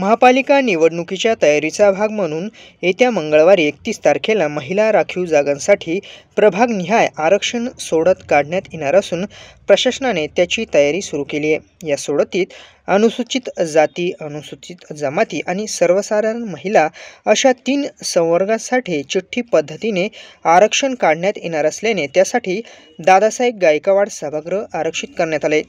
महापालिका निवडणुकीच्या तयारीचा भाग म्हणून येत्या मंगळवारी एकतीस तारखेला महिला राखीव जागांसाठी प्रभागनिहाय आरक्षण सोडत काढण्यात येणार असून प्रशासनाने त्याची तयारी सुरू केली आहे या सोडतीत अनुसूचित जाती अनुसूचित जमाती आणि सर्वसाधारण महिला अशा तीन संवर्गासाठी चिठ्ठी पद्धतीने आरक्षण काढण्यात येणार असल्याने त्यासाठी दादासाहेब गायकवाड सभागृह आरक्षित करण्यात आले